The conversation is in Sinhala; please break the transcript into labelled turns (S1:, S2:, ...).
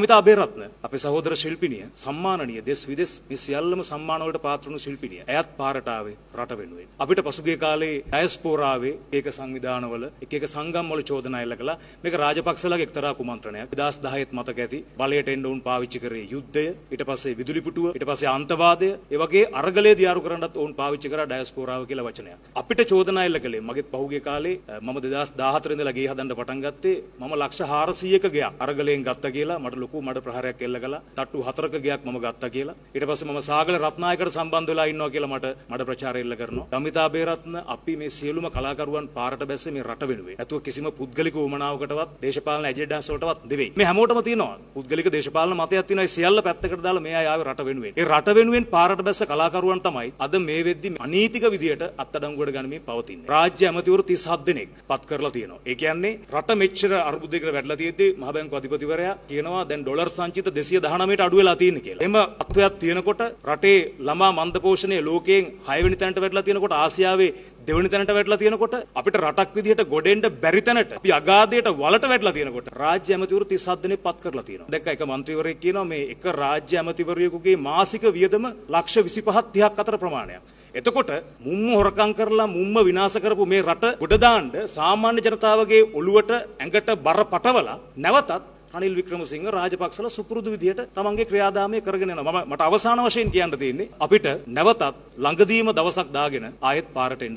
S1: අමිතා අබේරත්න අපේ සහෝදර ශිල්පිනිය සම්මානනීය දෙස් විදෙස් මේ සියල්ලම සම්මානවලට පාත්‍ර වුණු ශිල්පිනිය. ඇයත් පාරට ආවේ රට වෙනුවෙන්. අපිට පසුගිය කාලේ ඩයස්පෝරාවේ එක සංවිධානවල එක එක සංගම් වල චෝදනා එල්ල කළා. මේක රාජපක්ෂලාගේ එක්තරා කුමන්ත්‍රණයක්. 2010 ත් මතක ඇති බලයට එන්න උන් පාවිච්චි කරේ යුද්ධය, ඊට පස්සේ විදුලි පුටුව, ඊට පස්සේ අන්තවාදය, ඒ වගේ අරගලේ දියාරු කරන්නත් උන් පාවිච්චි කරා ඩයස්පෝරාව කියලා වචනයක්. අපිට චෝදනා එල්ල කළේ මගෙත් පහුගිය කාලේ මම 2014 ඉඳලා ගේ හදන්න පටන් ගත්තේ මම ලක්ෂ 400ක ගයක් අරගලයෙන් ගත්තා කියලා මට ලොකු මට ප්‍රහාරයක් එල්ල කළා. තට්ටු හතරක ගයක් මම ගත්තා කියලා. ඊට පස්සේ මම සාගල රත්නායකට සම්බන්ධ වෙලා ඉන්නවා කියලා මට මට ප්‍රචාරය එල්ල කරනවා. ගමිතා බේරත්න අපි මේ සියලුම කලාකරුවන් පාරට බැස්සේ මේ රට වෙනුවේ. නැතුව කිසිම පුද්ගලික උමනාවකටවත් දේශපාලන ඇජෙන්ඩාස් වලටවත් දෙවෙයි. මේ හැමෝටම තියෙනවා. පුද්ගලික දේශපාලන මතයක් තියෙනවා. ඒ සියල්ල පැත්තකට දාලා මේ අය ආවේ රට වෙනුවෙන්. ඒ රට වෙනුවෙන් පාරට බැස්ස කලාකරුවන් තමයි අද මේ වෙද්දි අනීතික විදියට අත්අඩංගුවට ගනිමින් පවතින්නේ. රාජ්‍ය ඇමතිවරු 37 දෙනෙක් පත් කරලා තියෙනවා. ඒ කියන්නේ රට මෙච්චර අර්බුදයකට වැටලා තියෙද්දි මහ බැංකු අධිපතිවරයා කියනවා දැන් ඩොලර් සංචිත 219ට අඩු වෙලා තියෙන කියලා. එම අත්වයක් තියෙනකොට රටේ ළමා මන්දපෝෂණය ලෝකයෙන් 6 වෙනි තැනට වැටලා තියෙනකොට ආසියාවේ දෙවනි තැනට වැටලා තියෙනකොට අපිට රටක් විදිහට ගොඩෙන්න බැරි තැනට අපි අගාධයට වලට වැටලා තියෙනකොට රාජ්‍ය ඇමතිවරු 37 දෙනෙක් පත් කරලා තියෙනවා. දැක්ක එක മന്ത്രിවරයෙක් කියනවා මේ එක රාජ්‍ය ඇමතිවරයෙකුගේ මාසික වියදම ලක්ෂ 25 30ක් අතර ප්‍රමාණයක්. එතකොට මුම්ම හොරකම් කරලා මුම්ම විනාශ කරපු මේ රට ගොඩ දාන්න සාමාන්‍ය ජනතාවගේ ඔළුවට ඇඟට බර පටවලා නැවතත් රනිල් වික්‍රමසිංහ රාජපක්ෂලා සුපුරුදු විදිහට තමන්ගේ ක්‍රියාදාමය කරගෙන යනවා. මම මට අවසාන වශයෙන් කියන්න තියෙන්නේ අපිට නැවතත් ළඟදීම දවසක් දාගෙන ආයෙත් පාරට එන්න